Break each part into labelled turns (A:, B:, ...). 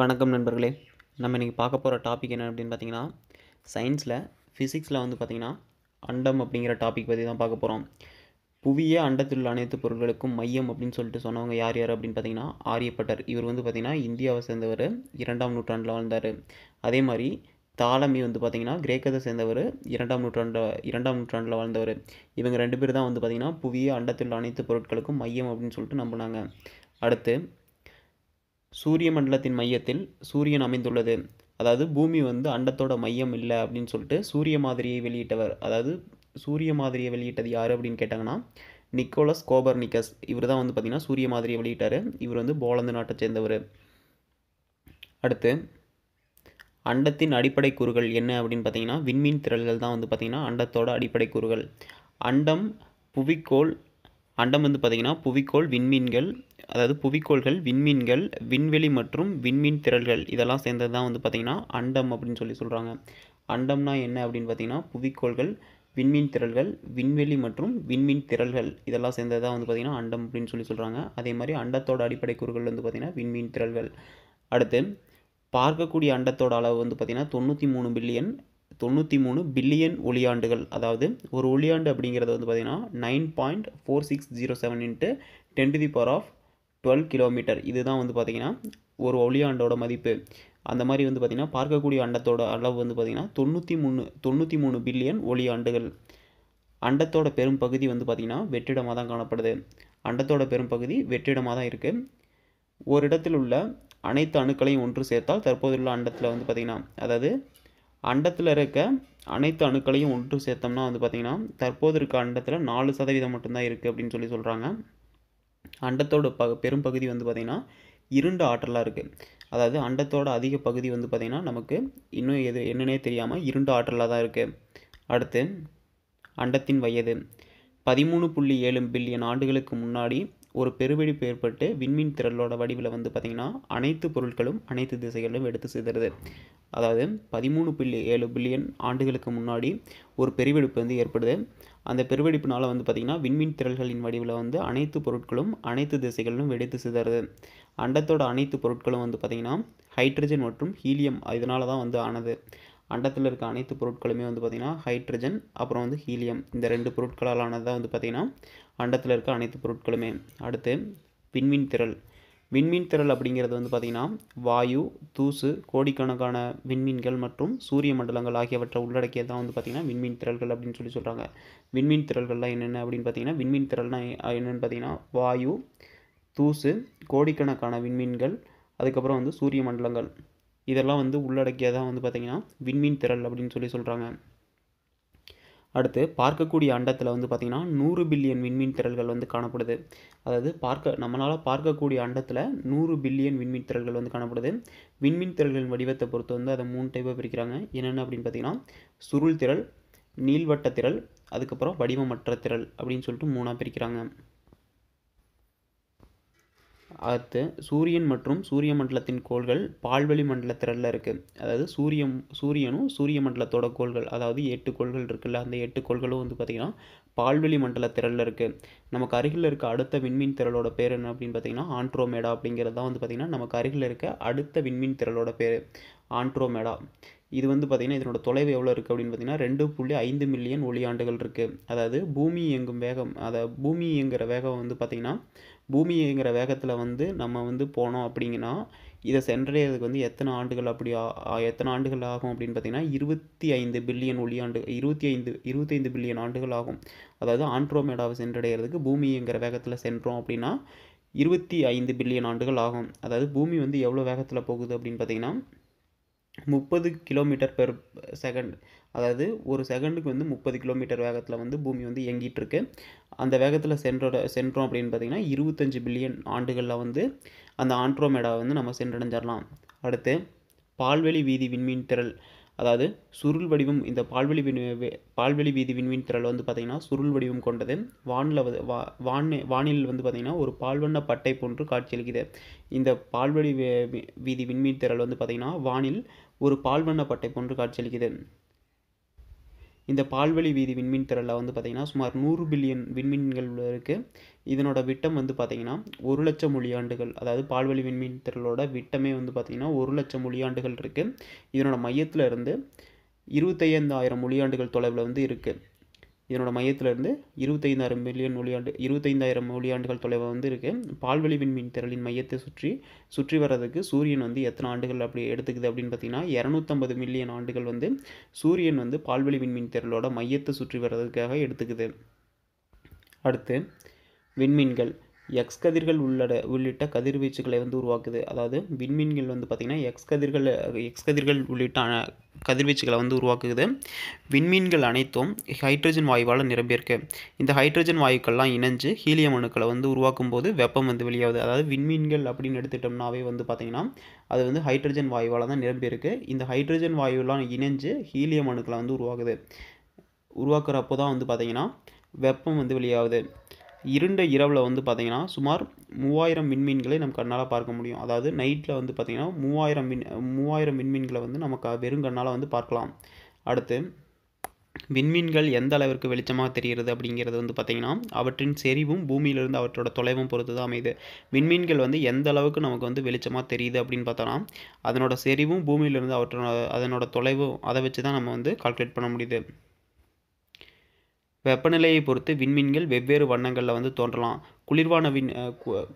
A: வணக்கம் நண்பர்களே நம்ம இன்றைக்கி பார்க்க போகிற டாபிக் என்ன அப்படின்னு பார்த்தீங்கன்னா சயின்ஸில் ஃபிசிக்ஸில் வந்து பார்த்திங்கன்னா அண்டம் அப்படிங்கிற டாபிக் பற்றி தான் பார்க்க போகிறோம் புவியே அண்டத்தில் உள்ள அனைத்து பொருட்களுக்கும் மையம் அப்படின்னு சொல்லிட்டு சொன்னவங்க யார் யார் அப்படின்னு பார்த்தீங்கன்னா ஆரியப்பட்டர் இவர் வந்து பார்த்திங்கன்னா இந்தியாவை சேர்ந்தவர் இரண்டாம் நூற்றாண்டில் வாழ்ந்தார் அதே மாதிரி தாலமி வந்து பார்த்திங்கன்னா கிரேக்கத்தை சேர்ந்தவர் இரண்டாம் நூற்றாண்டில் இரண்டாம் நூற்றாண்டில் வாழ்ந்தவர் இவங்க ரெண்டு பேர் தான் வந்து பார்த்திங்கன்னா புவியை அண்டத்தில் உள்ள அனைத்து பொருட்களுக்கும் மையம் அப்படின்னு சொல்லிட்டு நம்பினாங்க அடுத்து சூரிய மண்டலத்தின் மையத்தில் சூரியன் அமைந்துள்ளது அதாவது பூமி வந்து அண்டத்தோட மையம் இல்லை அப்படின்னு சொல்லிட்டு சூரிய மாதிரியை வெளியிட்டவர் அதாவது சூரிய மாதிரியை வெளியிட்டது யார் அப்படின்னு கேட்டாங்கன்னா நிக்கோலஸ் கோபர்னிக்கஸ் இவர் தான் வந்து பார்த்திங்கன்னா சூரிய மாதிரியை வெளியிட்டார் இவர் வந்து போலந்து நாட்டை சேர்ந்தவர் அடுத்து அண்டத்தின் அடிப்படை கூறுகள் என்ன அப்படின்னு பார்த்தீங்கன்னா விண்மீன் திரள்கள் தான் வந்து பார்த்திங்கன்னா அண்டத்தோட அடிப்படை கூறுகள் அண்டம் புவிக்கோள் அண்டம் வந்து பார்த்திங்கன்னா புவிக்கோள் விண்மீன்கள் அதாவது புவிக்கோள்கள் விண்மீன்கள் விண்வெளி மற்றும் விண்மீன் திரள்கள் இதெல்லாம் சேர்ந்தது தான் வந்து பார்த்திங்கன்னா அண்டம் அப்படின்னு சொல்லி சொல்கிறாங்க அண்டம்னா என்ன அப்படின்னு பார்த்திங்கன்னா புவிக்கோள்கள் விண்மீன் திரள்கள் விண்வெளி மற்றும் விண்மீன் திரள்கள் இதெல்லாம் சேர்ந்தது தான் வந்து பார்த்திங்கன்னா அண்டம் அப்படின்னு சொல்லி சொல்கிறாங்க அதே மாதிரி அண்டத்தோட அடிப்படை கூறுகள் வந்து பார்த்திங்கன்னா விண்மீன் திரள்கள் அடுத்து பார்க்கக்கூடிய அண்டத்தோட அளவு வந்து பார்த்திங்கன்னா தொண்ணூற்றி மூணு பில்லியன் தொண்ணூற்றி மூணு பில்லியன் ஒளியாண்டுகள் அதாவது ஒரு ஒளியாண்டு அப்படிங்கிறது வந்து பார்த்திங்கன்னா nine point four six zero seven into ten to the power of twelve kilometre இதுதான் வந்து பார்த்திங்கன்னா ஒரு ஒளியாண்டோட மதிப்பு அந்த மாதிரி வந்து பார்த்திங்கன்னா பார்க்கக்கூடிய அண்டத்தோட அளவு வந்து பார்த்திங்கன்னா தொண்ணூற்றி மூணு தொண்ணூற்றி மூணு பில்லியன் ஒளியாண்டுகள் அண்டத்தோட பெரும் பகுதி வந்து பார்த்திங்கன்னா வெற்றிடமாக தான் காணப்படுது அண்டத்தோட பெரும் பகுதி வெற்றிடமாக தான் இருக்குது ஒரு இடத்தில் உள்ள அனைத்து அணுக்களையும் ஒன்று சேர்த்தால் தற்போதுள்ள அண்டத்தில் வந்து பார்த்திங்கன்னா அதாவது அண்டத்தில் இருக்க அனைத்து அணுக்களையும் ஒன்று சேர்த்தோம்னா வந்து பார்த்திங்கன்னா தற்போது இருக்க அண்டத்தில் நாலு சதவீதம் மட்டும்தான் இருக்குது அப்படின்னு சொல்லி சொல்கிறாங்க அண்டத்தோட ப பெரும்பகுதி வந்து பார்த்திங்கன்னா இருண்டு ஆற்றலாக இருக்குது அதாவது அண்டத்தோட அதிக பகுதி வந்து பார்த்திங்கன்னா நமக்கு இன்னும் எது என்னன்னே தெரியாமல் இருண்டு ஆற்றலாக தான் இருக்குது அடுத்து அண்டத்தின் வயது பதிமூணு புள்ளி ஏழு பில்லியன் ஆண்டுகளுக்கு முன்னாடி ஒரு பெருவெடிப்பு ஏற்பட்டு விண்மீன் திரளோட வடிவில் வந்து பார்த்திங்கன்னா அனைத்து பொருட்களும் அனைத்து திசைகளிலும் எடுத்து சிதறுது அதாவது பதிமூணு புள்ளி ஏழு பில்லியன் ஆண்டுகளுக்கு முன்னாடி ஒரு பெருவெடிப்பு வந்து ஏற்படுது அந்த பெருவெடிப்புனால் வந்து பார்த்திங்கன்னா விண்மீன் திரள்களின் வடிவில் வந்து அனைத்து பொருட்களும் அனைத்து திசைகளிலும் வெடித்து சிதறுது அண்டத்தோட அனைத்து பொருட்களும் வந்து பார்த்திங்கன்னா ஹைட்ரஜன் மற்றும் ஹீலியம் இதனால தான் வந்து ஆனது அண்டத்தில் இருக்க அனைத்து பொருட்களுமே வந்து பார்த்திங்கன்னா ஹைட்ரஜன் அப்புறம் வந்து ஹீலியம் இந்த ரெண்டு பொருட்களால் ஆனது வந்து பார்த்திங்கன்னா அண்டத்தில் இருக்க அனைத்து பொருட்களுமே அடுத்து விண்மீன் திரள் விண்மீன் திரள் அப்படிங்கிறது வந்து பார்த்திங்கன்னா வாயு தூசு கோடிக்கணக்கான விண்மீன்கள் மற்றும் சூரிய மண்டலங்கள் ஆகியவற்றை உள்ளடக்கியது தான் வந்து பார்த்திங்கன்னா விண்மீன் திரள்கள் அப்படின்னு சொல்லி சொல்கிறாங்க விண்மீன் திரள்கள்லாம் என்னென்ன அப்படின்னு பார்த்திங்கன்னா விண்மீன் திரள்னா என்னென்னு பார்த்திங்கன்னா வாயு தூசு கோடிக்கணக்கான விண்மீன்கள் அதுக்கப்புறம் வந்து சூரிய மண்டலங்கள் இதெல்லாம் வந்து உள்ளடக்கியதான் வந்து பார்த்திங்கன்னா விண்மீன் திரள் அப்படின்னு சொல்லி சொல்கிறாங்க அடுத்து பார்க்கக்கூடிய அண்டத்தில் வந்து பார்த்திங்கன்னா நூறு பில்லியன் விண்மீன் திரள்கள் வந்து காணப்படுது அதாவது பார்க்க நம்மளால் பார்க்கக்கூடிய அண்டத்தில் நூறு பில்லியன் விண்மீன் திரள்கள் வந்து காணப்படுது விண்மீன் திரள்களின் வடிவத்தை பொறுத்து வந்து அதை மூணு டைப்பாக பிரிக்கிறாங்க என்னென்ன அப்படின்னு பார்த்திங்கன்னா சுருள் திரள் நீள்வட்ட திரள் அதுக்கப்புறம் வடிவமற்ற திரள் அப்படின்னு சொல்லிட்டு மூணாக பிரிக்கிறாங்க அடுத்து சூரியன் மற்றும் சூரிய மண்டலத்தின் கோள்கள் பால்வெளி மண்டலத்திரல்ல இருக்குது அதாவது சூரியம் சூரியனும் சூரிய மண்டலத்தோட கோள்கள் அதாவது எட்டு கோள்கள் இருக்குல்ல அந்த எட்டு கோள்களும் வந்து பார்த்திங்கன்னா பால்வெளி மண்டலத்திரல்ல இருக்குது நமக்கு அருகில் இருக்க அடுத்த விண்மீன் திரளோட பேர் என்ன அப்படின்னு பார்த்திங்கன்னா ஆண்ட்ரோமேடா அப்படிங்கிறது தான் வந்து பார்த்திங்கன்னா நமக்கு அருகில் இருக்க அடுத்த விண்மீன் திரளோட பேர் ஆண்ட்ரோமேடா இது வந்து பார்த்திங்கன்னா இதனோட தொலைவு எவ்வளோ இருக்குது அப்படின்னு பார்த்திங்கன்னா ரெண்டு புள்ளி ஐந்து மில்லியன் ஒளியாண்டுகள் இருக்குது அதாவது பூமி இயங்கும் வேகம் அதை பூமி இயங்குகிற வேகம் வந்து பார்த்திங்கன்னா பூமிங்கிற வேகத்தில் வந்து நம்ம வந்து போனோம் அப்படிங்கன்னா இதை சென்றடையிறதுக்கு வந்து எத்தனை ஆண்டுகள் அப்படி எத்தனை ஆண்டுகள் ஆகும் அப்படின்னு பார்த்தீங்கன்னா இருபத்தி ஐந்து பில்லியன் ஒளியாண்டு இருபத்தி ஐந்து இருபத்தைந்து பில்லியன் ஆண்டுகள் ஆகும் அதாவது ஆண்ட்ரோமேடாவை சென்றடைகிறதுக்கு பூமிங்கிற வேகத்தில் சென்றோம் அப்படின்னா இருபத்தி ஐந்து பில்லியன் ஆண்டுகள் ஆகும் அதாவது பூமி வந்து எவ்வளோ வேகத்தில் போகுது அப்படின்னு பார்த்தீங்கன்னா முப்பது கிலோமீட்டர் பெர் செகண்ட் அதாவது ஒரு செகண்டுக்கு வந்து முப்பது கிலோமீட்டர் வேகத்தில் வந்து பூமி வந்து இயங்கிட்டுருக்கு அந்த வேகத்தில் சென்றோட சென்றோம் அப்படின்னு பார்த்திங்கன்னா இருபத்தஞ்சி பில்லியன் ஆண்டுகளில் வந்து அந்த ஆண்ட்ரோமேடாவை வந்து நம்ம சென்றடைஞ்சிடலாம் அடுத்து பால்வெளி வீதி விண்மீன் திரள் அதாவது சுருள் வடிவம் இந்த பால்வெளி விண் பால்வெளி வீதி விண்மீன் திரள் வந்து பார்த்திங்கன்னா சுருள் வடிவம் கொண்டது வானில் வா வானி வானில் வந்து பார்த்திங்கன்னா ஒரு பால்வண்ண பட்டை போன்று காட்சியளிக்குது இந்த பால்வெளி வீதி விண்மீன் திரள் வந்து பார்த்திங்கன்னா வானில் ஒரு பால்வண்ண பட்டை போன்று காட்சியளிக்குது இந்த பால்வெளி வீதி விண்மீன் திரளில் வந்து பார்த்திங்கன்னா சுமார் நூறு பில்லியன் விண்மீன்கள் இருக்குது இதனோட விட்டம் வந்து பார்த்திங்கன்னா ஒரு லட்சம் மொழியாண்டுகள் அதாவது பால்வெளி விண்மீன் திரளோட விட்டமே வந்து பார்த்திங்கன்னா ஒரு லட்சம் மொழியாண்டுகள் இருக்குது இதனோட மையத்தில் இருந்து இருபத்தைந்தாயிரம் மொழியாண்டுகள் தொலைவில் வந்து இருக்குது இதனோட மையத்திலிருந்து இருபத்தைந்தாயிரம் மில்லியன் ஒளியாண்டு இருபத்தைந்தாயிரம் ஒளியாண்டுகள் தொலைவாக வந்து இருக்குது பால்வெளி விண்மீன் திரளின் மையத்தை சுற்றி சுற்றி வர்றதுக்கு சூரியன் வந்து எத்தனை ஆண்டுகள் அப்படி எடுத்துக்குது அப்படின்னு பார்த்தீங்கன்னா இரநூத்தம்பது மில்லியன் ஆண்டுகள் வந்து சூரியன் வந்து பால்வெளி விண்மீன் திரளோட மையத்தை சுற்றி வர்றதுக்காக எடுத்துக்குது அடுத்து விண்மீன்கள் எக்ஸ் கதிர்கள் உள்ளட உள்ளிட்ட கதிர்வீச்சுகளை வந்து உருவாக்குது அதாவது விண்மீன்கள் வந்து பார்த்திங்கன்னா எக்ஸ் கதிர்கள் எக்ஸ் கதிர்கள் உள்ளிட்ட கதிர்வீச்சுகளை வந்து உருவாக்குது விண்மீன்கள் அனைத்தும் ஹைட்ரஜன் வாயுவால் நிரம்பியிருக்கு இந்த ஹைட்ரஜன் வாயுக்கள்லாம் இணைஞ்சு ஹீலியம் அணுக்களை வந்து உருவாக்கும் போது வெப்பம் வந்து வெளியாகுது அதாவது விண்மீன்கள் அப்படின்னு எடுத்துட்டோம்னாவே வந்து பார்த்திங்கன்னா அது வந்து ஹைட்ரஜன் வாயுவால் தான் நிரம்பியிருக்கு இந்த ஹைட்ரஜன் வாயுலாம் இணைஞ்சு ஹீலியம் அணுக்களை வந்து உருவாக்குது உருவாக்குறப்போ தான் வந்து பார்த்திங்கன்னா வெப்பம் வந்து வெளியாகுது இருண்ட இரவில் வந்து பார்த்திங்கன்னா சுமார் மூவாயிரம் விண்மீன்களை நம்ம கண்ணால் பார்க்க முடியும் அதாவது நைட்டில் வந்து பார்த்திங்கன்னா மூவாயிரம் மின் மூவாயிரம் விண்மீன்களை வந்து நமக்கு வெறும் கண்ணால் வந்து பார்க்கலாம் அடுத்து விண்மீன்கள் எந்த அளவிற்கு வெளிச்சமாக தெரிகிறது அப்படிங்கிறது வந்து பார்த்திங்கன்னா அவற்றின் செறிவும் பூமியிலிருந்து அவற்றோட தொலைவும் பொறுத்து தான் அமையுது விண்மீன்கள் வந்து எந்த அளவுக்கு நமக்கு வந்து வெளிச்சமாக தெரியுது அப்படின்னு பார்த்தோன்னா அதனோட செறிவும் பூமியிலிருந்து அவற்றோட அதனோட தொலைவும் அதை வச்சு தான் நம்ம வந்து கால்குலேட் பண்ண முடியுது வெப்பநிலையை பொறுத்து விண்மீன்கள் வெவ்வேறு வண்ணங்களில் வந்து தோன்றலாம் குளிர்வான விண்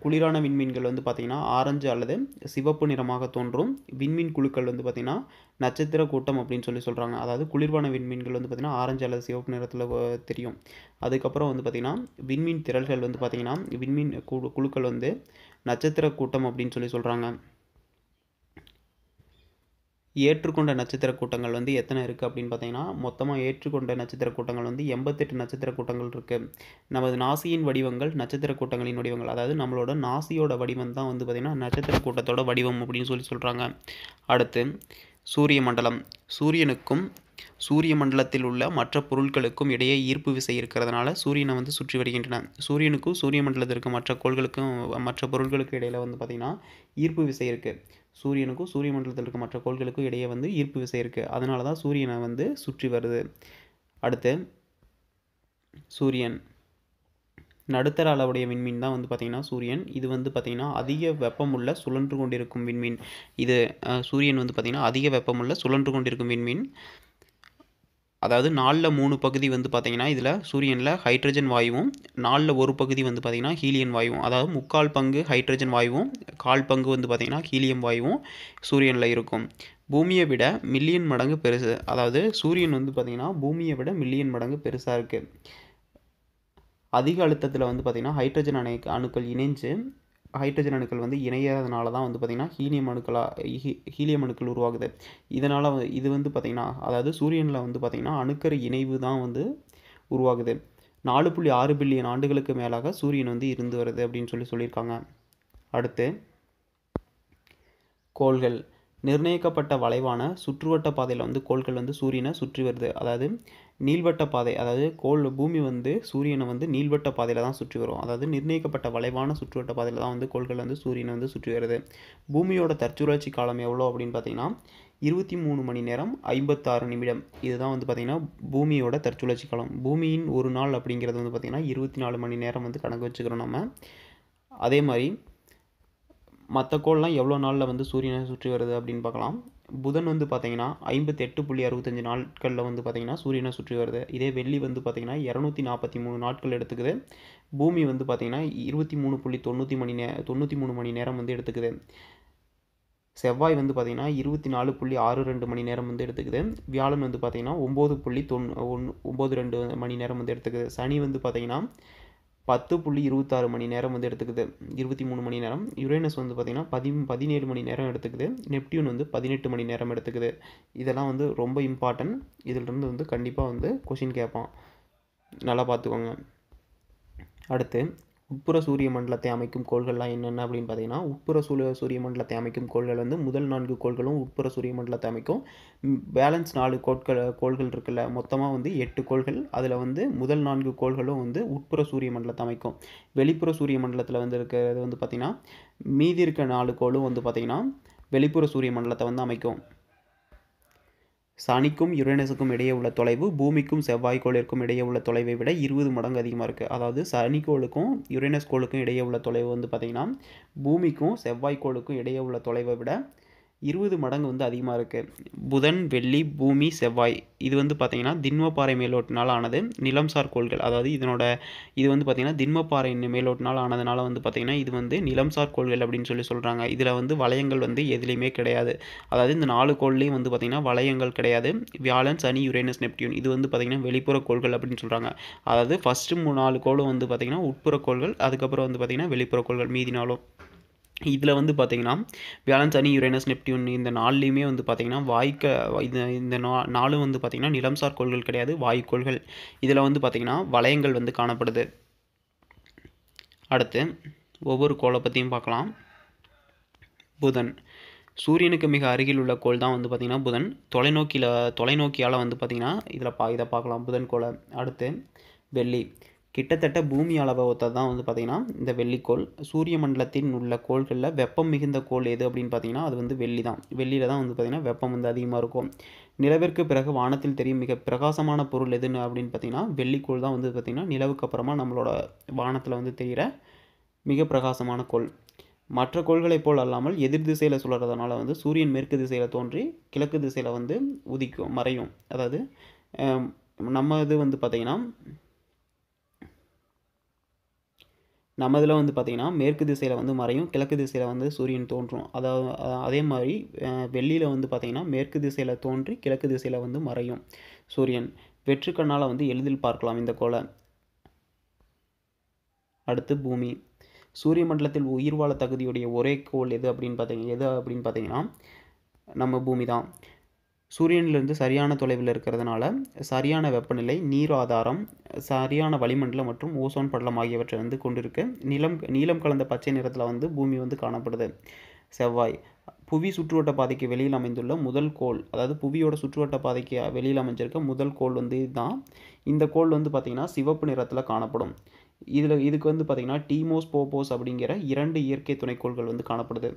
A: குளிரான விண்மீன்கள் வந்து பார்த்திங்கன்னா ஆரஞ்சு அல்லது சிவப்பு நிறமாக தோன்றும் விண்மீன் குழுக்கள் வந்து பார்த்திங்கன்னா நட்சத்திர கூட்டம் அப்படின்னு சொல்லி சொல்கிறாங்க அதாவது குளிர்வான விண்மீன்கள் வந்து பார்த்திங்கன்னா ஆரஞ்சு அல்லது சிவப்பு நிறத்தில் தெரியும் அதுக்கப்புறம் வந்து பார்த்திங்கன்னா விண்மீன் திரள்கள் வந்து பார்த்திங்கன்னா விண்மீன் குழுக்கள் வந்து நட்சத்திர கூட்டம் அப்படின்னு சொல்லி சொல்கிறாங்க ஏற்றுக்கொண்ட நட்சத்திர கூட்டங்கள் வந்து எத்தனை இருக்குது அப்படின்னு பார்த்தீங்கன்னா மொத்தமாக ஏற்றுக்கொண்ட நட்சத்திர கூட்டங்கள் வந்து எண்பத்தெட்டு நட்சத்திர கூட்டங்கள் இருக்குது நமது நாசியின் வடிவங்கள் நட்சத்திர கூட்டங்களின் வடிவங்கள் அதாவது நம்மளோட நாசியோட வடிவம் தான் வந்து பார்த்திங்கன்னா நட்சத்திர கூட்டத்தோட வடிவம் அப்படின்னு சொல்லி சொல்கிறாங்க அடுத்து சூரிய மண்டலம் சூரியனுக்கும் சூரிய மண்டலத்தில் உள்ள மற்ற பொருட்களுக்கும் இடையே ஈர்ப்பு விசை இருக்கிறதுனால சூரியனை வந்து சுற்றி வருகின்றன சூரியனுக்கும் சூரிய மண்டலத்திற்கும் மற்ற கோள்களுக்கும் மற்ற பொருள்களுக்கும் இடையில் வந்து பார்த்திங்கன்னா ஈர்ப்பு விசை இருக்குது சூரியனுக்கும் சூரிய மண்டலத்தில் இருக்க மற்ற கோள்களுக்கும் இடையே வந்து ஈர்ப்பு விசை இருக்குது அதனால தான் சூரியனை வந்து சுற்றி வருது அடுத்து சூரியன் நடுத்தர அளவுடைய விண்மீன் தான் வந்து பார்த்திங்கன்னா சூரியன் இது வந்து பார்த்திங்கன்னா அதிக வெப்பமுள்ள சுழன்று கொண்டிருக்கும் விண்மீன் இது சூரியன் வந்து பார்த்திங்கன்னா அதிக வெப்பமுள்ள சுழன்று கொண்டிருக்கும் விண்மீன் அதாவது நாலில் மூணு பகுதி வந்து பார்த்திங்கன்னா இதில் சூரியனில் ஹைட்ரஜன் வாயுவும் நாலில் ஒரு பகுதி வந்து பார்த்திங்கன்னா ஹீலியன் வாயுவும் அதாவது முக்கால் பங்கு ஹைட்ரஜன் வாயுவும் கால் பங்கு வந்து பார்த்திங்கன்னா ஹீலியம் வாயுவும் சூரியனில் இருக்கும் பூமியை விட மில்லியன் மடங்கு பெருசு அதாவது சூரியன் வந்து பார்த்திங்கன்னா பூமியை விட மில்லியன் மடங்கு பெருசாக இருக்குது அதிக அழுத்தத்தில் வந்து பார்த்திங்கன்னா ஹைட்ரஜன் அணை அணுக்கள் இணைஞ்சு ஹைட்ரஜன் அணுக்கள் வந்து இணையறதுனால தான் வந்து பார்த்திங்கன்னா ஹீலியம் அணுக்களாக ஹீலியம் அணுக்கள் உருவாகுது இதனால் இது வந்து பார்த்திங்கன்னா அதாவது சூரியனில் வந்து பார்த்திங்கன்னா அணுக்கரு இணைவு தான் வந்து உருவாகுது நாலு புள்ளி ஆறு பில்லியன் ஆண்டுகளுக்கு மேலாக சூரியன் வந்து இருந்து வருது அப்படின்னு சொல்லி சொல்லியிருக்காங்க அடுத்து கோள்கள் நிர்ணயிக்கப்பட்ட வளைவான சுற்றுவட்ட பாதையில் வந்து கோள்கள் வந்து சூரியனை சுற்றி வருது அதாவது நீள்வட்ட பாதை அதாவது கோள் பூமி வந்து சூரியனை வந்து நீள்வட்ட பாதையில் தான் சுற்றி வரும் அதாவது நிர்ணயிக்கப்பட்ட வளைவான சுற்றுவட்ட பாதையில் தான் வந்து கோள்கள் வந்து சூரியனை வந்து சுற்றி வருது பூமியோட தற்சுழற்சி காலம் எவ்வளோ அப்படின்னு பார்த்தீங்கன்னா இருபத்தி மூணு மணி நேரம் ஐம்பத்தாறு நிமிடம் இதுதான் வந்து பார்த்திங்கன்னா பூமியோட தற்சுழற்சி காலம் பூமியின் ஒரு நாள் அப்படிங்கிறது வந்து பார்த்திங்கன்னா இருபத்தி நாலு மணி நேரம் வந்து கணக்கு வச்சுக்கிறோம் நம்ம அதே மாதிரி மற்ற கோள்லாம் எவ்வளோ நாளில் வந்து சூரியனை சுற்றி வருது அப்படின்னு பார்க்கலாம் புதன் வந்து பார்த்தீங்கன்னா ஐம்பத்தெட்டு புள்ளி அறுபத்தஞ்சு நாட்களில் வந்து பார்த்தீங்கன்னா சூரியனை சுற்றி வருது இதே வெள்ளி வந்து பார்த்தீங்கன்னா இரநூத்தி நாற்பத்தி மூணு நாட்கள் எடுத்துக்குது பூமி வந்து பார்த்தீங்கன்னா இருபத்தி மூணு புள்ளி தொண்ணூற்றி மணி நே தொண்ணூற்றி மூணு மணி நேரம் வந்து எடுத்துக்குது செவ்வாய் வந்து பார்த்திங்கன்னா இருபத்தி நாலு புள்ளி ஆறு ரெண்டு மணி நேரம் வந்து எடுத்துக்குது வியாழன் வந்து பார்த்திங்கன்னா ஒம்பது புள்ளி தொன் ஒன் ஒம்பது ரெண்டு மணி நேரம் வந்து எடுத்துக்குது சனி வந்து பார்த்திங்கன்னா பத்து புள்ளி இருபத்தாறு மணி நேரம் வந்து எடுத்துக்குது இருபத்தி மூணு மணி நேரம் யுரேனஸ் வந்து பார்த்திங்கன்னா பதி பதினேழு மணி நேரம் எடுத்துக்குது நெப்டியூன் வந்து பதினெட்டு மணி நேரம் எடுத்துக்குது இதெல்லாம் வந்து ரொம்ப இம்பார்ட்டன்ட் இதிலிருந்து வந்து கண்டிப்பாக வந்து கொஷின் கேட்பான் நல்லா பார்த்துக்கோங்க அடுத்து உட்புற சூரிய மண்டலத்தை அமைக்கும் கோள்கள்லாம் என்னென்ன அப்படின்னு பார்த்தீங்கன்னா உட்புற சூரிய சூரிய மண்டலத்தை அமைக்கும் கோள்கள் வந்து முதல் நான்கு கோள்களும் உட்புற சூரிய மண்டலத்தை அமைக்கும் பேலன்ஸ் நாலு கோட்கள் கோள்கள் இருக்குல்ல மொத்தமாக வந்து எட்டு கோள்கள் அதில் வந்து முதல் நான்கு கோள்களும் வந்து உட்புற சூரிய மண்டலத்தை அமைக்கும் வெளிப்புற சூரிய மண்டலத்தில் வந்து இருக்கிறது வந்து பார்த்திங்கன்னா மீதி இருக்க நாலு கோளும் வந்து பார்த்திங்கன்னா வெளிப்புற சூரிய மண்டலத்தை வந்து அமைக்கும் சனிக்கும் யுரேனஸுக்கும் இடையே உள்ள தொலைவு பூமிக்கும் செவ்வாய்க்கோளிற்கும் இடையே உள்ள தொலைவை விட இருபது மடங்கு அதிகமாக இருக்குது அதாவது சனிக்கோளுக்கும் யுரேனஸ் கோளுக்கும் இடையே உள்ள தொலைவு வந்து பார்த்திங்கன்னா பூமிக்கும் செவ்வாய்க்கோளுக்கும் இடையே உள்ள தொலைவை விட இருபது மடங்கு வந்து அதிகமாக இருக்குது புதன் வெள்ளி பூமி செவ்வாய் இது வந்து பார்த்திங்கன்னா திண்மப்பாறை மேலோட்டினால் ஆனது நிலம்சார் கோள்கள் அதாவது இதனோட இது வந்து பார்த்திங்கன்னா திண்மப்பாறை மேலோட்டினால் ஆனதுனால வந்து பார்த்திங்கன்னா இது வந்து நிலம்சார் கோள்கள் அப்படின்னு சொல்லி சொல்கிறாங்க இதில் வந்து வளையங்கள் வந்து எதுலேயுமே கிடையாது அதாவது இந்த நாலு கோள்லேயும் வந்து பார்த்திங்கன்னா வளையங்கள் கிடையாது வியாழன் சனி யுரேனஸ் நெப்டியூன் இது வந்து பார்த்திங்கன்னா வெளிப்புற கோள்கள் அப்படின்னு சொல்கிறாங்க அதாவது ஃபஸ்ட்டு மூணு நாலு கோளும் வந்து பார்த்திங்கன்னா உட்புற கோள்கள் அதுக்கப்புறம் வந்து பார்த்திங்கன்னா வெளிப்புற கோள்கள் மீதி இதில் வந்து பார்த்திங்கன்னா வியாழன் சனி யுரேனஸ் நெப்டியூன் இந்த நாள்லேயுமே வந்து பார்த்திங்கன்னா வாய்க்க இந்த இந்த நா நாளும் வந்து பார்த்திங்கன்னா நிலம்சார் கோள்கள் கிடையாது வாய்க்கோள்கள் இதில் வந்து பார்த்திங்கன்னா வளையங்கள் வந்து காணப்படுது அடுத்து ஒவ்வொரு கோளை பற்றியும் பார்க்கலாம் புதன் சூரியனுக்கு மிக அருகில் உள்ள கோள் தான் வந்து பார்த்திங்கன்னா புதன் தொலைநோக்கியில் தொலைநோக்கியால் வந்து பார்த்திங்கன்னா இதில் பா இதை பார்க்கலாம் புதன் கோளை அடுத்து வெள்ளி கிட்டத்தட்ட பூமி அளவை ஒத்தது தான் வந்து பார்த்திங்கன்னா இந்த வெள்ளிக்கோள் சூரிய மண்டலத்தின் உள்ள கோள்களில் வெப்பம் மிகுந்த கோள் எது அப்படின்னு பார்த்திங்கன்னா அது வந்து வெள்ளி தான் வெள்ளியில் தான் வந்து பார்த்திங்கன்னா வெப்பம் வந்து அதிகமாக இருக்கும் நிலவிற்கு பிறகு வானத்தில் தெரியும் மிக பிரகாசமான பொருள் எதுன்னு அப்படின்னு பார்த்திங்கன்னா வெள்ளிக்கோள் தான் வந்து பார்த்திங்கன்னா நிலவுக்கு அப்புறமா நம்மளோட வானத்தில் வந்து தெரிகிற மிக பிரகாசமான கோள் மற்ற கோள்களைப் போல் அல்லாமல் எதிர் திசையில் சுழறதுனால வந்து சூரியன் மேற்கு திசையில் தோன்றி கிழக்கு திசையில் வந்து உதிக்கும் மறையும் அதாவது நம்ம இது வந்து பார்த்திங்கன்னா நம்ம இதில் வந்து பார்த்திங்கன்னா மேற்கு திசையில் வந்து மறையும் கிழக்கு திசையில் வந்து சூரியன் தோன்றும் அதாவது அதே மாதிரி வெள்ளியில் வந்து பார்த்திங்கன்னா மேற்கு திசையில் தோன்றி கிழக்கு திசையில் வந்து மறையும் சூரியன் வெற்றுக்கண்ணால் வந்து எளிதில் பார்க்கலாம் இந்த கோலை அடுத்து பூமி சூரிய மண்டலத்தில் உயிர் வாழ தகுதியுடைய ஒரே கோள் எது அப்படின்னு பார்த்தீங்க எது அப்படின்னு பார்த்தீங்கன்னா நம்ம பூமி தான் சூரியனிலிருந்து சரியான தொலைவில் இருக்கிறதுனால சரியான வெப்பநிலை நீர் ஆதாரம் சரியான வளிமண்டலம் மற்றும் ஓசோன் படலம் ஆகியவற்றை வந்து கொண்டிருக்கு நிலம் நீளம் கலந்த பச்சை நிறத்தில் வந்து பூமி வந்து காணப்படுது செவ்வாய் புவி சுற்றுவட்ட பாதைக்கு வெளியில் அமைந்துள்ள முதல் கோள் அதாவது புவியோட சுற்றுவட்ட பாதைக்கு வெளியில் அமைஞ்சிருக்க முதல் கோள் வந்து இதுதான் இந்த கோள் வந்து பார்த்திங்கன்னா சிவப்பு நிறத்தில் காணப்படும் இதில் இதுக்கு வந்து பார்த்திங்கன்னா டீமோஸ் போபோஸ் அப்படிங்கிற இரண்டு இயற்கை துணைக்கோள்கள் வந்து காணப்படுது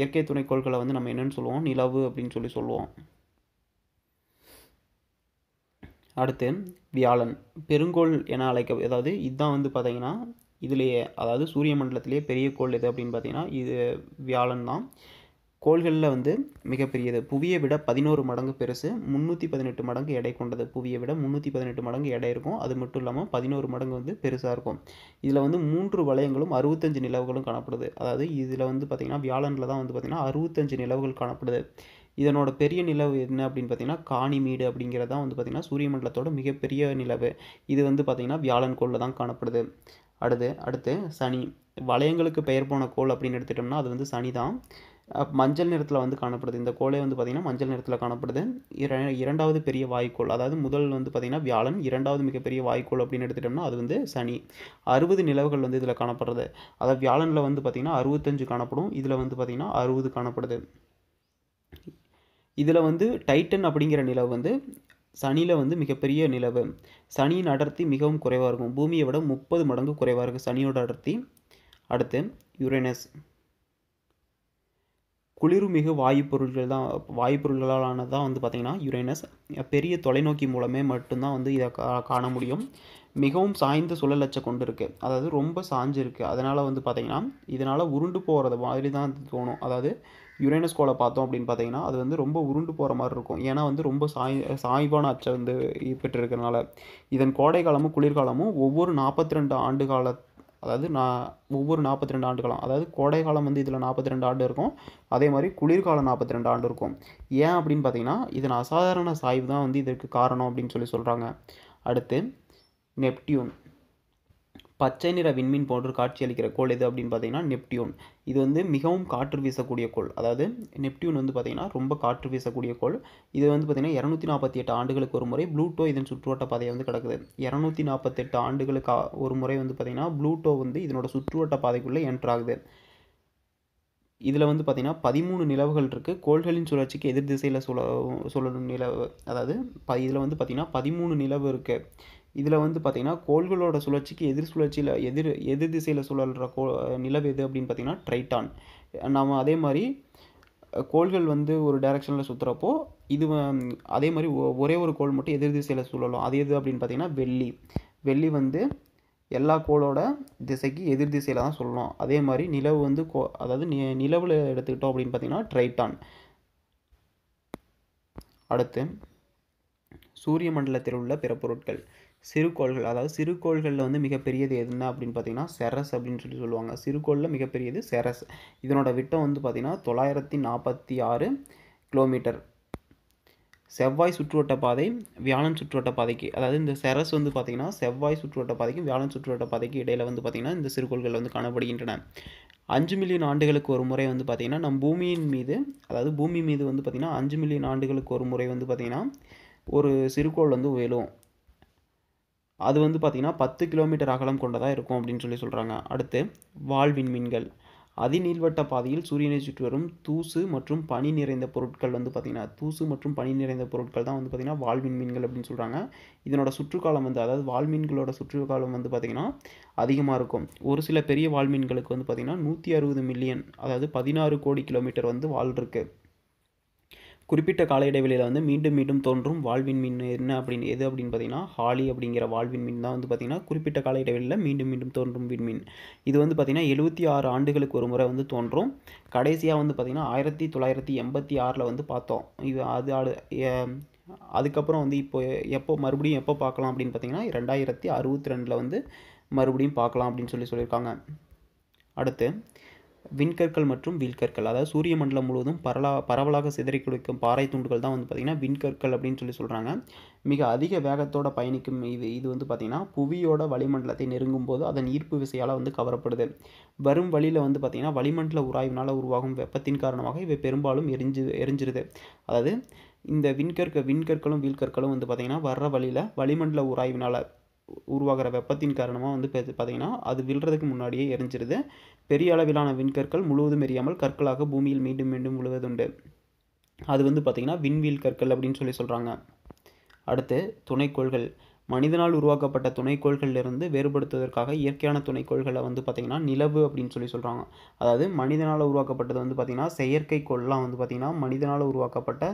A: இயற்கை துணைக்கோள்களை வந்து நம்ம என்னென்னு சொல்லுவோம் நிலவு அப்படின்னு சொல்லி சொல்லுவோம் அடுத்து வியாழன் பெருங்கோள் என அழைக்க அதாவது இதுதான் வந்து பார்த்தீங்கன்னா இதுலேயே அதாவது சூரிய மண்டலத்திலேயே பெரிய கோள் எது அப்படின்னு பார்த்திங்கன்னா இது வியாழன் தான் கோள்களில் வந்து மிகப்பெரியது புவியை விட பதினோரு மடங்கு பெருசு முந்நூற்றி பதினெட்டு மடங்கு எடை கொண்டது புவியை விட முந்நூற்றி பதினெட்டு மடங்கு எடை இருக்கும் அது மட்டும் இல்லாமல் பதினோரு மடங்கு வந்து பெருசாக இருக்கும் இதில் வந்து மூன்று வளையங்களும் அறுபத்தஞ்சு நிலவுகளும் காணப்படுது அதாவது இதில் வந்து பார்த்திங்கன்னா வியாழனில் தான் வந்து பார்த்திங்கன்னா அறுபத்தஞ்சு நிலவுகள் காணப்படுது இதனோட பெரிய நிலவு என்ன அப்படின்னு பார்த்தீங்கன்னா காணிமீடு அப்படிங்கிறது தான் வந்து பார்த்திங்கன்னா சூரிய மண்டலத்தோட மிகப்பெரிய நிலவு இது வந்து பார்த்திங்கன்னா வியாழன் கோளில் தான் காணப்படுது அடுத்து அடுத்து சனி வளையங்களுக்கு பெயர் போன கோள் அப்படின்னு எடுத்துட்டோம்னா அது வந்து சனி தான் மஞ்சள் நிறத்தில் வந்து காணப்படுது இந்த கோளே வந்து பார்த்திங்கன்னா மஞ்சள் நிறத்தில் காணப்படுது இர இரண்டாவது பெரிய வாய்க்கோள் அதாவது முதல் வந்து பார்த்திங்கன்னா வியாழன் இரண்டாவது மிகப்பெரிய வாய்க்கோள் அப்படின்னு எடுத்துட்டோம்னா அது வந்து சனி அறுபது நிலவுகள் வந்து இதில் காணப்படுறது அதாவது வியாழனில் வந்து பார்த்திங்கன்னா அறுபத்தஞ்சு காணப்படும் இதில் வந்து பார்த்திங்கன்னா அறுபது காணப்படுது இதில் வந்து டைட்டன் அப்படிங்கிற நிலவு வந்து சனியில் வந்து மிகப்பெரிய நிலவு சனியின் அடர்த்தி மிகவும் குறைவாக இருக்கும் பூமியை விட முப்பது மடங்கு குறைவாக இருக்கும் சனியோட அடர்த்தி அடுத்து யுரேனஸ் குளிர்மிகு பொருள்கள் தான் வாயு ஆனது தான் வந்து பார்த்திங்கன்னா யுரேனஸ் பெரிய தொலைநோக்கி மூலமே மட்டும்தான் வந்து இதை கா காண முடியும் மிகவும் சாய்ந்த சுழலச்சை கொண்டு இருக்குது அதாவது ரொம்ப சாஞ்சிருக்கு அதனால் வந்து பார்த்திங்கன்னா இதனால் உருண்டு போகிறது மாதிரி தான் தோணும் அதாவது யுரேனஸ் கோளை பார்த்தோம் அப்படின்னு பார்த்தீங்கன்னா அது வந்து ரொம்ப உருண்டு போகிற மாதிரி இருக்கும் ஏன்னா வந்து ரொம்ப சாய் சாய்வான அச்சை வந்து பெற்றிருக்கிறனால இதன் கோடை காலமும் குளிர்காலமும் ஒவ்வொரு நாற்பத்தி ரெண்டு ஆண்டு கால அதாவது நான் ஒவ்வொரு நாற்பத்தி ரெண்டு ஆண்டு காலம் அதாவது கோடை காலம் வந்து இதில் நாற்பத்தி ரெண்டு ஆண்டு இருக்கும் அதே மாதிரி குளிர்காலம் நாற்பத்தி ரெண்டு ஆண்டு இருக்கும் ஏன் அப்படின்னு பார்த்தீங்கன்னா இதன் அசாதாரண சாய்வு தான் வந்து இதற்கு காரணம் அப்படின்னு சொல்லி சொல்கிறாங்க அடுத்து நெப்டியூன் பச்சை நிற விண்மீன் போன்று அளிக்கிற கோள் எது அப்படின்னு பார்த்தீங்கன்னா நெப்டியூன் இது வந்து மிகவும் காற்று வீசக்கூடிய கோள் அதாவது நெப்டியூன் வந்து பார்த்தீங்கன்னா ரொம்ப காற்று வீசக்கூடிய கோள் இது வந்து பார்த்தீங்கன்னா இரநூத்தி நாற்பத்தி எட்டு ஆண்டுகளுக்கு ஒரு முறை ப்ளூட்டோ இதன் சுற்றுவட்ட பாதையை வந்து கிடக்குது இரநூத்தி நாற்பத்தெட்டு ஆண்டுகளுக்கு ஒரு முறை வந்து பார்த்திங்கன்னா ப்ளூட்டோ வந்து இதனோட சுற்றுவட்ட பாதைக்குள்ளே என்ட்ராகுது இதில் வந்து பார்த்திங்கன்னா பதிமூணு நிலவுகள் இருக்குது கோள்களின் சுழற்சிக்கு எதிர் திசையில் சுழ சுழலும் நிலவு அதாவது ப இதில் வந்து பார்த்திங்கன்னா பதிமூணு நிலவு இருக்குது இதில் வந்து பார்த்திங்கன்னா கோள்களோட சுழற்சிக்கு எதிர் சுழற்சியில் எதிர் எதிர் திசையில் சுழல்கிற கோ நிலவு எது அப்படின்னு பார்த்திங்கன்னா ட்ரைட்டான் நாம் அதே மாதிரி கோள்கள் வந்து ஒரு டைரக்ஷனில் சுற்றுறப்போ இது அதே மாதிரி ஒரே ஒரு கோள் மட்டும் எதிர் திசையில் சுழலும் அது எது அப்படின்னு பார்த்திங்கன்னா வெள்ளி வெள்ளி வந்து எல்லா கோளோட திசைக்கு எதிர் திசையில் தான் சொல்லணும் அதே மாதிரி நிலவு வந்து கோ அதாவது நி நிலவில் எடுத்துக்கிட்டோம் அப்படின்னு பார்த்திங்கன்னா ட்ரைட்டான் அடுத்து சூரிய மண்டலத்தில் உள்ள பிற பொருட்கள் சிறுகோள்கள் அதாவது சிறுகோள்களில் வந்து மிகப்பெரியது என்ன அப்படின்னு பார்த்தீங்கன்னா செரஸ் அப்படின்னு சொல்லி சொல்லுவாங்க சிறுகோளில் மிகப்பெரியது செரஸ் இதனோட விட்டம் வந்து பார்த்திங்கன்னா தொள்ளாயிரத்தி நாற்பத்தி ஆறு கிலோமீட்டர் செவ்வாய் சுற்றுவட்ட பாதை வியாழன் சுற்றுவட்ட பாதைக்கு அதாவது இந்த செரஸ் வந்து பார்த்திங்கன்னா செவ்வாய் சுற்றுவட்ட பாதைக்கும் வியாழன் சுற்றுவட்ட பாதைக்கு இடையில் வந்து பார்த்திங்கன்னா இந்த சிறுகோள்கள் வந்து காணப்படுகின்றன அஞ்சு மில்லியன் ஆண்டுகளுக்கு ஒரு முறை வந்து பார்த்திங்கன்னா நம் பூமியின் மீது அதாவது பூமி மீது வந்து பார்த்திங்கன்னா அஞ்சு மில்லியன் ஆண்டுகளுக்கு ஒரு முறை வந்து பார்த்திங்கன்னா ஒரு சிறுகோள் வந்து விழும் அது வந்து பார்த்திங்கன்னா பத்து கிலோமீட்டர் அகலம் கொண்டதாக இருக்கும் அப்படின்னு சொல்லி சொல்கிறாங்க அடுத்து வாழ்வின் மீன்கள் அதிநீள்வட்ட பாதையில் சூரியனை சுற்றி வரும் தூசு மற்றும் பனி நிறைந்த பொருட்கள் வந்து பார்த்திங்கன்னா தூசு மற்றும் பனி நிறைந்த பொருட்கள் தான் வந்து பார்த்திங்கன்னா வாழ்வின் மீன்கள் அப்படின்னு சொல்கிறாங்க இதனோட சுற்றுக்காலம் வந்து அதாவது வால்மீன்களோட சுற்றுக்காலம் வந்து பார்த்திங்கன்னா அதிகமாக இருக்கும் ஒரு சில பெரிய வால்மீன்களுக்கு வந்து பார்த்திங்கன்னா நூற்றி அறுபது மில்லியன் அதாவது பதினாறு கோடி கிலோமீட்டர் வந்து வால் இருக்குது குறிப்பிட்ட கால இடைவெளியில் வந்து மீண்டும் மீண்டும் தோன்றும் வாழ்வின் மீன் என்ன அப்படின்னு எது அப்படின்னு பார்த்தீங்கன்னா ஹாலி அப்படிங்கிற வாழ்வின் மீன் தான் வந்து பார்த்திங்கன்னா குறிப்பிட்ட கால இடைவெளியில் மீண்டும் மீண்டும் தோன்றும் விண்மீன் இது வந்து பார்த்திங்கன்னா எழுபத்தி ஆறு ஆண்டுகளுக்கு ஒரு முறை வந்து தோன்றும் கடைசியாக வந்து பார்த்திங்கன்னா ஆயிரத்தி தொள்ளாயிரத்தி எண்பத்தி ஆறில் வந்து பார்த்தோம் இது அது ஆடு அதுக்கப்புறம் வந்து இப்போ எப்போ மறுபடியும் எப்போ பார்க்கலாம் அப்படின்னு பார்த்தீங்கன்னா ரெண்டாயிரத்தி அறுபத்தி ரெண்டில் வந்து மறுபடியும் பார்க்கலாம் அப்படின்னு சொல்லி சொல்லியிருக்காங்க அடுத்து விண்கற்கள் மற்றும் வில்கற்கள் அதாவது சூரிய மண்டலம் முழுவதும் பரலா பரவலாக சிதறி கொடுக்கும் பாறை துண்டுகள் தான் வந்து பார்த்திங்கன்னா விண்கற்கள் அப்படின்னு சொல்லி சொல்கிறாங்க மிக அதிக வேகத்தோட பயணிக்கும் இது இது வந்து பார்த்திங்கன்னா புவியோட வளிமண்டலத்தை நெருங்கும் போது அதன் ஈர்ப்பு விசையால் வந்து கவரப்படுது வரும் வழியில் வந்து பார்த்திங்கன்னா வளிமண்டல உராய்வினால் உருவாகும் வெப்பத்தின் காரணமாக இவை பெரும்பாலும் எரிஞ்சு எரிஞ்சிருது அதாவது இந்த விண்கற்க விண்கற்களும் வீழ்கற்களும் வந்து பார்த்திங்கன்னா வர்ற வழியில் வளிமண்டல உராய்வினால் உருவாகிற வெப்பத்தின் காரணமாக வந்து பார்த்தீங்கன்னா அது விழுறதுக்கு முன்னாடியே எரிஞ்சிருது பெரிய அளவிலான விண்கற்கள் முழுவதும் எரியாமல் கற்களாக பூமியில் மீண்டும் மீண்டும் விழுவதுண்டு அது வந்து பார்த்திங்கன்னா விண்வீல் கற்கள் அப்படின்னு சொல்லி சொல்கிறாங்க அடுத்து துணைக்கோள்கள் மனிதனால் உருவாக்கப்பட்ட துணைக்கோள்களிலிருந்து வேறுபடுத்துவதற்காக இயற்கையான துணைக்கோள்களை வந்து பார்த்திங்கன்னா நிலவு அப்படின்னு சொல்லி சொல்கிறாங்க அதாவது மனிதனால் உருவாக்கப்பட்டது வந்து பார்த்திங்கன்னா செயற்கைக்கோள்லாம் வந்து பார்த்திங்கன்னா மனிதனால் உருவாக்கப்பட்ட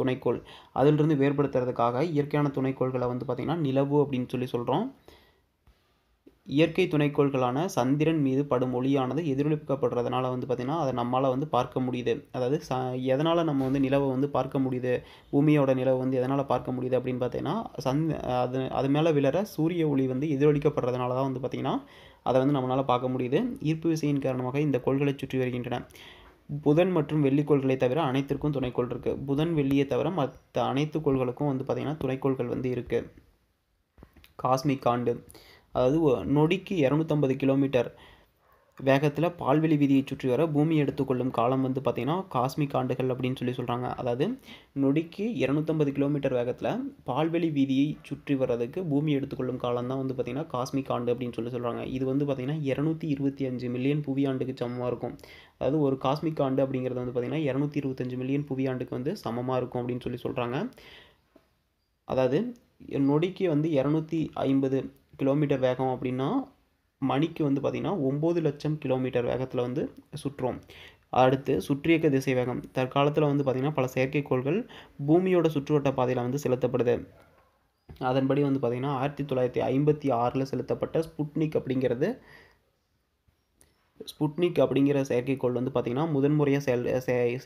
A: துணைக்கோள் அதிலிருந்து வேறுபடுத்துறதுக்காக இயற்கையான துணைக்கோள்களை வந்து பார்த்திங்கன்னா நிலவு அப்படின்னு சொல்லி சொல்கிறோம் இயற்கை துணைக்கோள்களான சந்திரன் மீது படும் ஒளியானது எதிரொலிக்கப்படுறதுனால வந்து பார்த்திங்கன்னா அதை நம்மளால் வந்து பார்க்க முடியுது அதாவது ச எதனால் நம்ம வந்து நிலவை வந்து பார்க்க முடியுது பூமியோட நிலவை வந்து எதனால் பார்க்க முடியுது அப்படின்னு பார்த்தீங்கன்னா சந் அது அது மேலே விழற சூரிய ஒளி வந்து எதிரொலிக்கப்படுறதுனால தான் வந்து பார்த்திங்கன்னா அதை வந்து நம்மளால் பார்க்க முடியுது ஈர்ப்பு விசையின் காரணமாக இந்த கோள்களை சுற்றி வருகின்றன புதன் மற்றும் வெள்ளிக்கோள்களை தவிர அனைத்திற்கும் துணைக்கோள் இருக்குது புதன் வெள்ளியை தவிர மற்ற அனைத்து கோள்களுக்கும் வந்து பார்த்திங்கன்னா துணைக்கோள்கள் வந்து இருக்குது காஸ்மிக் ஆண்டு அதாவது நொடிக்கு இரநூத்தம்பது கிலோமீட்டர் வேகத்தில் பால்வெளி விதியை சுற்றி வர பூமி எடுத்துக்கொள்ளும் காலம் வந்து பார்த்திங்கன்னா காஸ்மிக் ஆண்டுகள் அப்படின்னு சொல்லி சொல்கிறாங்க அதாவது நொடிக்கு இரநூத்தம்பது கிலோமீட்டர் வேகத்தில் பால்வெளி விதியை சுற்றி வர்றதுக்கு பூமி எடுத்துக்கொள்ளும் காலம் தான் வந்து பார்த்திங்கன்னா காஸ்மிக் ஆண்டு அப்படின்னு சொல்லி சொல்கிறாங்க இது வந்து பார்த்திங்கன்னா இரநூத்தி இருபத்தி அஞ்சு மில்லியன் புவியாண்டுக்கு சமமாக இருக்கும் அதாவது ஒரு காஸ்மிக் ஆண்டு அப்படிங்கிறது வந்து பார்த்திங்கன்னா இரநூத்தி இருபத்தஞ்சு மில்லியன் ஆண்டுக்கு வந்து சமமாக இருக்கும் அப்படின்னு சொல்லி சொல்கிறாங்க அதாவது நொடிக்கு வந்து இரநூத்தி ஐம்பது கிலோமீட்டர் வேகம் அப்படின்னா மணிக்கு வந்து பார்த்திங்கன்னா ஒம்பது லட்சம் கிலோமீட்டர் வேகத்தில் வந்து சுற்றுறோம் அடுத்து சுற்றியக்க திசை வேகம் தற்காலத்தில் வந்து பார்த்திங்கன்னா பல செயற்கைக்கோள்கள் பூமியோட சுற்றுவட்ட பாதையில் வந்து செலுத்தப்படுது அதன்படி வந்து பார்த்திங்கன்னா ஆயிரத்தி தொள்ளாயிரத்தி ஐம்பத்தி ஆறில் செலுத்தப்பட்ட ஸ்புட்னிக் அப்படிங்கிறது ஸ்புட்னிக் அப்படிங்கிற செயற்கைக்கோள் வந்து பார்த்திங்கன்னா முதன்முறையாக செல்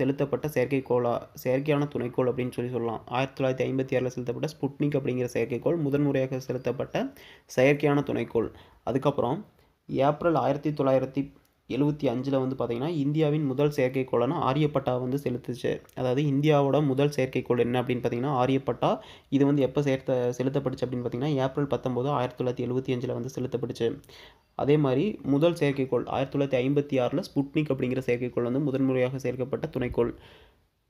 A: செலுத்தப்பட்ட செயற்கைக்கோளாக செயற்கையான துணைக்கோள் அப்படின்னு சொல்லி சொல்லலாம் ஆயிரத்தி தொள்ளாயிரத்தி ஐம்பத்தி ஆறில் செலுத்தப்பட்ட ஸ்புட்னிக் அப்படிங்கிற செயற்கைக்கோள் முதன்முறையாக செலுத்தப்பட்ட செயற்கையான துணைக்கோள் அதுக்கப்புறம் ஏப்ரல் ஆயிரத்தி தொள்ளாயிரத்தி எழுபத்தி அஞ்சில் வந்து பார்த்திங்கன்னா இந்தியாவின் முதல் செயற்கைக்கோளான ஆரியப்பட்டா வந்து செலுத்துச்சு அதாவது இந்தியாவோட முதல் செயற்கைக்கோள் என்ன அப்படின்னு பார்த்தீங்கன்னா ஆரியப்பட்டா இது வந்து எப்போ சேர்த்த செலுத்தப்பட்டுச்சு அப்படின்னு பார்த்தீங்கன்னா ஏப்ரல் பத்தொம்போது ஆயிரத்தி தொள்ளாயிரத்தி எழுபத்தி அஞ்சில் வந்து செலுத்தப்பட்டுச்சு அதே மாதிரி முதல் செயற்கைக்கோள் ஆயிரத்தி தொள்ளாயிரத்தி ஐம்பத்தி ஆறில் ஸ்புட்னிக் அப்படிங்கிற செயற்கைக்கோள் வந்து முதன்முறையாக சேர்க்கப்பட்ட துணைக்கோள்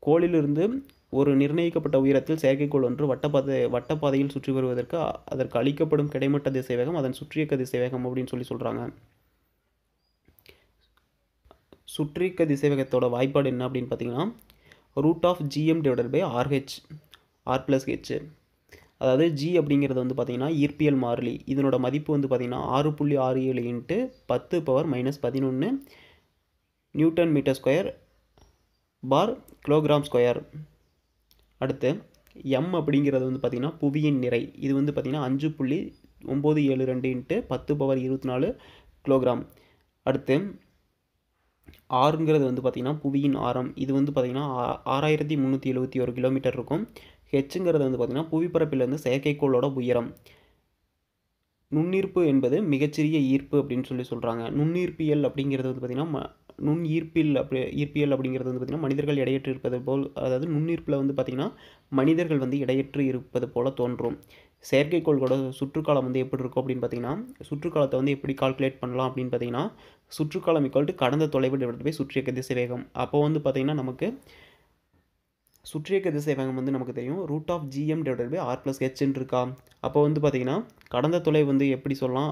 A: கோளிலிருந்து ஒரு நிர்ணயிக்கப்பட்ட உயரத்தில் செயற்கைக்கோள் ஒன்று வட்டப்பாதை வட்டப்பாதையில் சுற்றி வருவதற்கு அதற்கு அளிக்கப்படும் கிடைமட்ட திசைவேகம் அதன் சுற்றியக்க திசைவேகம் அப்படின்னு சொல்லி சொல்கிறாங்க சுற்றிக்க திசைவேகத்தோட வாய்ப்பாடு என்ன அப்படின்னு பார்த்தீங்கன்னா root of GM divided by RH R plus H அதாவது ஜி அப்படிங்கிறது வந்து பார்த்திங்கன்னா ஈர்ப்பியல் மாறிலி இதனோட மதிப்பு வந்து பார்த்திங்கன்னா ஆறு புள்ளி ஆறு ஏழு இன்ட்டு பத்து பவர் மைனஸ் பதினொன்று Newton metre square per kilogram square அடுத்து எம் அப்படிங்கிறது வந்து பார்த்திங்கன்னா புவியின் நிறை இது வந்து பார்த்திங்கன்னா அஞ்சு புள்ளி ஒம்பது ஏழு ரெண்டு இன்ட்டு பத்து பவர் இருபத்தி நாலு கிலோகிராம் அடுத்து ஆறுங்கிறது வந்து பார்த்திங்கன்னா புவியின் ஆரம் இது வந்து பார்த்திங்கன்னா ஆறாயிரத்தி முந்நூற்றி எழுபத்தி ஒரு கிலோமீட்டர் இருக்கும் ஹெச்சுங்கிறது வந்து பார்த்திங்கன்னா புவிப்பரப்பிலிருந்து செயற்கைக்கோளோட உயரம் நுண்ணீர்ப்பு என்பது மிகச்சிறிய ஈர்ப்பு அப்படின்னு சொல்லி சொல்கிறாங்க நுண்ணீர்ப்பியல் அப்படிங்கிறது வந்து பார்த்திங்கன்னா நுண் ஈர்ப்பில் அப்படி ஈர்ப்பியல் அப்படிங்கிறது வந்து பார்த்திங்கன்னா மனிதர்கள் இடையற்று இருப்பது போல் அதாவது நுண்ணீர்ப்பில் வந்து பார்த்திங்கன்னா மனிதர்கள் வந்து இடையற்று இருப்பது போல் தோன்றும் செயற்கைக்கோள்களோட சுற்றுக்காலம் வந்து எப்படி இருக்கும் அப்படின்னு பார்த்திங்கன்னா சுற்றுக்காலத்தை வந்து எப்படி கால்குலேட் பண்ணலாம் அப்படின்னு பார்த்திங்கன்னா சுற்றுக்காலம் இக்கால் டு கடந்த தொலைவு டிவைட் பை சுற்றியக்க திசை வேகம் அப்போ வந்து பார்த்திங்கன்னா நமக்கு சுற்றியக்க திசை வேகம் வந்து நமக்கு தெரியும் root of GM divided by R plus ஹெச்ன்னு இருக்கா அப்போ வந்து பார்த்திங்கன்னா கடந்த தொலைவு வந்து எப்படி சொல்லலாம்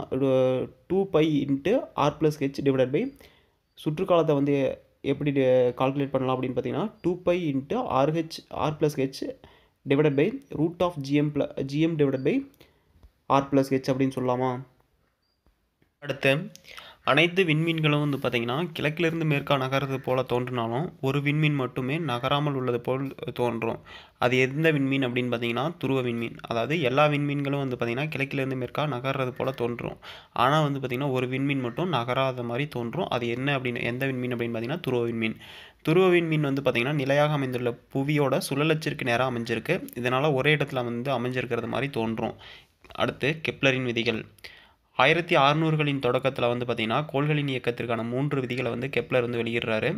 A: two pi into R plus H divided by சுற்றுக்காலத்தை வந்து எப்படி கால்குலேட் பண்ணலாம் அப்படின்னு பார்த்தீங்கன்னா two pi into RH R plus H divided by root of GM ப்ள GM divided by R plus H அப்படின்னு சொல்லலாமா அடுத்து அனைத்து விண்மீன்களும் வந்து பார்த்திங்கன்னா கிழக்கிலிருந்து மேற்காக நகர்றது போல் தோன்றினாலும் ஒரு விண்மீன் மட்டுமே நகராமல் உள்ளது போல் தோன்றும் அது எந்த விண்மீன் அப்படின்னு பார்த்தீங்கன்னா துருவ விண்மீன் அதாவது எல்லா விண்மீன்களும் வந்து பார்த்திங்கன்னா கிழக்கிலிருந்து மேற்கா நகர்றது போல் தோன்றும் ஆனால் வந்து பார்த்திங்கன்னா ஒரு விண்மீன் மட்டும் நகராத மாதிரி தோன்றும் அது என்ன அப்படின்னு எந்த விண்மீன் அப்படின்னு பார்த்தீங்கன்னா துருவ விண்மீன் துருவ விண்மீன் வந்து பார்த்திங்கன்னா நிலையாக அமைந்துள்ள புவியோட சுழலச்சிற்கு நேராக அமைஞ்சிருக்கு இதனால் ஒரே இடத்துல வந்து அமைஞ்சிருக்கிறது மாதிரி தோன்றும் அடுத்து கெப்லரின் விதிகள் ஆயிரத்தி அறுநூறுகளின் தொடக்கத்தில் வந்து பார்த்திங்கன்னா கோள்களின் இயக்கத்திற்கான மூன்று விதிகளை வந்து கெப்லர் வந்து வெளியிடுறாரு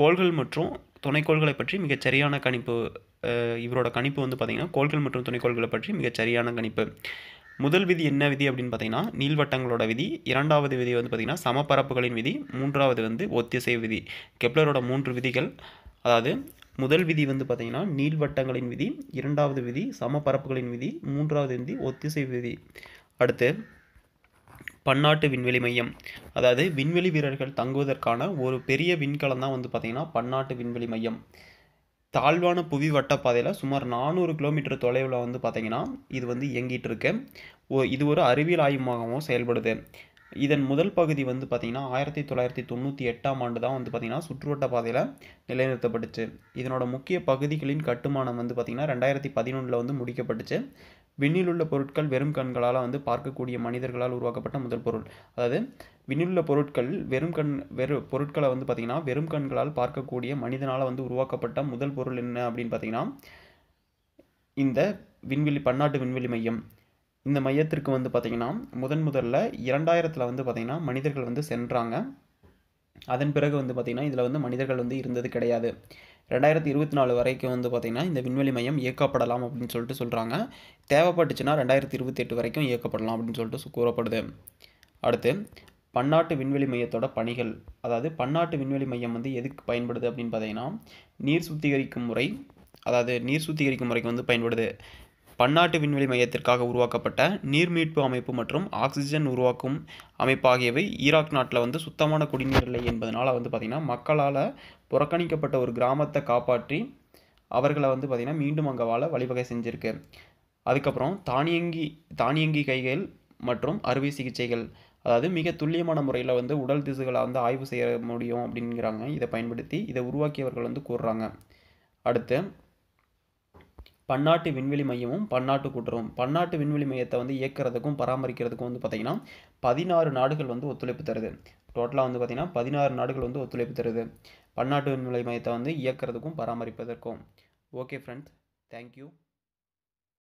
A: கோள்கள் மற்றும் துணைக்கோள்களை பற்றி மிகச் சரியான கணிப்பு இவரோட கணிப்பு வந்து பார்த்திங்கன்னா கோள்கள் மற்றும் துணைக்கோள்களை பற்றி மிகச் சரியான கணிப்பு முதல் விதி என்ன விதி அப்படின்னு பார்த்தீங்கன்னா நீள்வட்டங்களோட விதி இரண்டாவது விதி வந்து பார்த்திங்கன்னா சமப்பரப்புகளின் விதி மூன்றாவது வந்து ஒத்திசை விதி கெப்லரோட மூன்று விதிகள் அதாவது முதல் விதி வந்து பார்த்திங்கன்னா நீள்வட்டங்களின் விதி இரண்டாவது விதி சமப்பரப்புகளின் விதி மூன்றாவது விதி ஒத்திசை விதி அடுத்து பன்னாட்டு விண்வெளி மையம் அதாவது விண்வெளி வீரர்கள் தங்குவதற்கான ஒரு பெரிய விண்கலம் தான் வந்து பார்த்திங்கன்னா பன்னாட்டு விண்வெளி மையம் தாழ்வான புவி வட்டப்பாதையில் சுமார் நானூறு கிலோமீட்டர் தொலைவில் வந்து பார்த்திங்கன்னா இது வந்து இயங்கிட்டு இருக்கு இது ஒரு அறிவியல் ஆய்வுமாகவும் செயல்படுது இதன் முதல் பகுதி வந்து பார்த்திங்கன்னா ஆயிரத்தி தொள்ளாயிரத்தி தொண்ணூற்றி எட்டாம் ஆண்டு தான் வந்து பார்த்திங்கன்னா சுற்றுவட்ட பாதையில் நிலைநிறுத்தப்பட்டுச்சு இதனோட முக்கிய பகுதிகளின் கட்டுமானம் வந்து பார்த்திங்கன்னா ரெண்டாயிரத்தி பதினொன்றில் வந்து முடிக்கப்பட்டுச்சு உள்ள பொருட்கள் வெறும் கண்களால் வந்து பார்க்கக்கூடிய மனிதர்களால் உருவாக்கப்பட்ட முதல் பொருள் அதாவது உள்ள பொருட்கள் வெறும் கண் வெறு பொருட்களை வந்து பார்த்திங்கன்னா வெறும் கண்களால் பார்க்கக்கூடிய மனிதனால் வந்து உருவாக்கப்பட்ட முதல் பொருள் என்ன அப்படின்னு பார்த்திங்கன்னா இந்த விண்வெளி பன்னாட்டு விண்வெளி மையம் இந்த மையத்திற்கு வந்து பார்த்திங்கன்னா முதன் முதல்ல இரண்டாயிரத்தில் வந்து பார்த்திங்கன்னா மனிதர்கள் வந்து சென்றாங்க அதன் பிறகு வந்து பார்த்திங்கன்னா இதில் வந்து மனிதர்கள் வந்து இருந்தது கிடையாது ரெண்டாயிரத்தி இருபத்தி நாலு வரைக்கும் வந்து பார்த்திங்கன்னா இந்த விண்வெளி மையம் இயக்கப்படலாம் அப்படின்னு சொல்லிட்டு சொல்கிறாங்க தேவைப்பட்டுச்சுன்னா ரெண்டாயிரத்தி இருபத்தி எட்டு வரைக்கும் இயக்கப்படலாம் அப்படின்னு சொல்லிட்டு கூறப்படுது அடுத்து பன்னாட்டு விண்வெளி மையத்தோட பணிகள் அதாவது பன்னாட்டு விண்வெளி மையம் வந்து எதுக்கு பயன்படுது அப்படின்னு பார்த்தீங்கன்னா நீர் சுத்திகரிக்கும் முறை அதாவது நீர் சுத்திகரிக்கும் முறைக்கு வந்து பயன்படுது பன்னாட்டு விண்வெளி மையத்திற்காக உருவாக்கப்பட்ட நீர் மீட்பு அமைப்பு மற்றும் ஆக்சிஜன் உருவாக்கும் அமைப்பு ஆகியவை ஈராக் நாட்டில் வந்து சுத்தமான குடிநீர் இல்லை என்பதனால் வந்து பார்த்திங்கன்னா மக்களால் புறக்கணிக்கப்பட்ட ஒரு கிராமத்தை காப்பாற்றி அவர்களை வந்து பார்த்திங்கன்னா மீண்டும் அங்கே வாழ வழிவகை செஞ்சுருக்கு அதுக்கப்புறம் தானியங்கி தானியங்கி கைகள் மற்றும் அறுவை சிகிச்சைகள் அதாவது மிக துல்லியமான முறையில் வந்து உடல் திசுகளை வந்து ஆய்வு செய்ய முடியும் அப்படிங்கிறாங்க இதை பயன்படுத்தி இதை உருவாக்கியவர்கள் வந்து கூறுறாங்க அடுத்து பன்னாட்டு விண்வெளி மையமும் பன்னாட்டு கூட்டுறவும் பன்னாட்டு விண்வெளி மையத்தை வந்து இயக்கிறதுக்கும் பராமரிக்கிறதுக்கும் வந்து பார்த்திங்கன்னா பதினாறு நாடுகள் வந்து ஒத்துழைப்பு தருது டோட்டலாக வந்து பார்த்திங்கன்னா பதினாறு நாடுகள் வந்து ஒத்துழைப்பு தருது பன்னாட்டு விண்வெளி மையத்தை வந்து இயக்கிறதுக்கும் பராமரிப்பதற்கும் ஓகே ஃப்ரெண்ட்ஸ் தேங்க்யூ